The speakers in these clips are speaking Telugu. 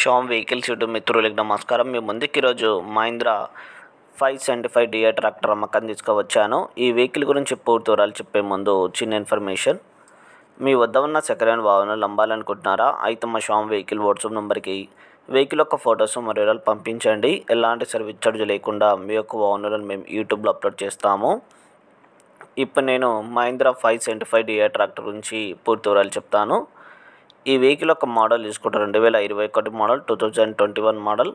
షామ్ వెహికల్స్ యూట్యూబ్ మిత్రులకు నమస్కారం మీ ముందుకు ఈరోజు Mahindra five seventy five DA tractor అమ్మకం తీసుకువచ్చాను ఈ వెహికల్ గురించి పూర్తి వివరాలు చెప్పే ముందు చిన్న ఇన్ఫర్మేషన్ మీ వద్ద ఉన్న సెకండ్ హ్యాండ్ వాహనాలు అమ్మాలనుకుంటున్నారా అయితే మా షామ్ వెహికల్ వాట్సాప్ నెంబర్కి వెహికల్ యొక్క ఫొటోస్ మరియు వివరాలు పంపించండి ఎలాంటి సర్వీస్ ఛార్జ్ లేకుండా మీ యొక్క వాహనాలను మేము యూట్యూబ్లో అప్లోడ్ చేస్తాము ఇప్పుడు నేను Mahindra five seventy five DA tractor గురించి పూర్తి వివరాలు చెప్తాను ఈ వెహికల్ యొక్క మోడల్ తీసుకుంటారు రెండు వేల ఇరవై ఒకటి model two thousand twenty one model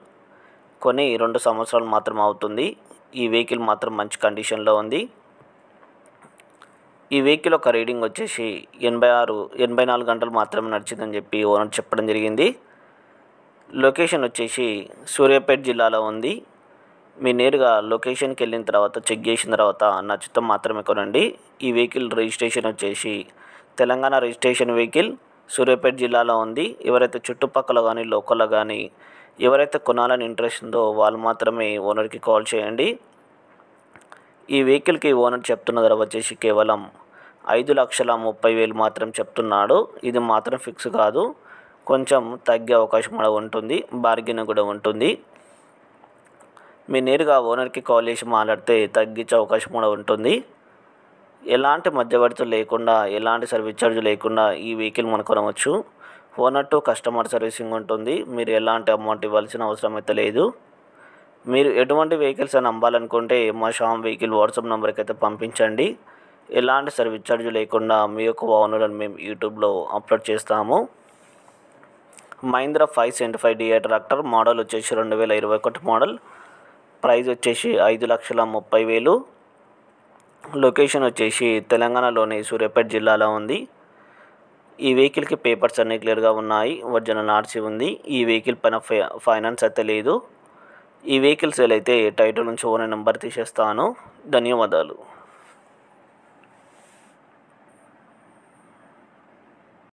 కొని రెండు సంవత్సరాలు మాత్రం అవుతుంది ఈ వెహికల్ మాత్రం మంచి కండిషన్లో ఉంది ఈ వెహికల్ యొక్క రీడింగ్ వచ్చేసి ఎనభై ఆరు ఎనభై నాలుగు గంటలు మాత్రమే నడిచిందని చెప్పి ఓనర్ చెప్పడం జరిగింది లొకేషన్ వచ్చేసి సూర్యాపేట జిల్లాలో ఉంది మీ నేరుగా లొకేషన్కి వెళ్ళిన తర్వాత చెక్ చేసిన తర్వాత నచ్చితం మాత్రమే కొనండి ఈ వెహికల్ రిజిస్ట్రేషన్ వచ్చేసి తెలంగాణ రిజిస్ట్రేషన్ వెహికల్ సూర్యాపేట జిల్లాలో ఉంది ఎవరైతే చుట్టుపక్కల కానీ లోకల్లో కానీ ఎవరైతే కొనాలని ఇంట్రెస్ట్ ఉందో వాళ్ళు మాత్రమే ఓనర్కి కాల్ చేయండి ఈ వెహికల్కి ఓనర్ చెప్తున్న ధర వచ్చేసి కేవలం ఐదు లక్షల ముప్పై వేలు మాత్రం చెప్తున్నాడు ఇది మాత్రం ఫిక్స్ కాదు కొంచెం తగ్గే అవకాశం కూడా ఉంటుంది బార్గెన్ కూడా ఉంటుంది మీ నేరుగా ఓనర్కి కాల్ చేసి మాట్లాడితే తగ్గించే అవకాశం కూడా ఉంటుంది ఎలాంటి మధ్యవర్తులు లేకుండా ఎలాంటి సర్వీస్ ఛార్జ్ లేకుండా ఈ వెహికల్ మనకు కొనవచ్చు ఓనర్ టు కస్టమర్ సర్వీసింగ్ ఉంటుంది మీరు ఎలాంటి అమౌంట్ ఇవ్వాల్సిన అవసరం అయితే లేదు మీరు ఎటువంటి వెహికల్స్ అని అమ్మాలనుకుంటే మా షామ్ వెహికల్ వాట్సాప్ నెంబర్కి అయితే పంపించండి ఎలాంటి సర్వీస్ ఛార్జ్ లేకుండా మీ యొక్క ఓనర్లను మేము యూట్యూబ్లో అప్లోడ్ చేస్తాము Mahindra five seventy five DA tractor model వచ్చేసి రెండు వేల ఇరవై ఒకటి మోడల్ ప్రైస్ వచ్చేసి ఐదు లక్షల ముప్పై వేలు లొకేషన్ వచ్చేసి తెలంగాణలోని సూర్యాపేట జిల్లాలో ఉంది ఈ వెహికల్కి పేపర్స్ అన్నీ క్లియర్గా ఉన్నాయి ఒరిజినల్ ఆర్సీ ఉంది ఈ వెహికల్ పైన ఫైనాన్స్ అయితే లేదు ఈ వెహికల్ సేల్ అయితే టైటిల్ నుంచి ఓనర్ నెంబర్ తీసేస్తాను ధన్యవాదాలు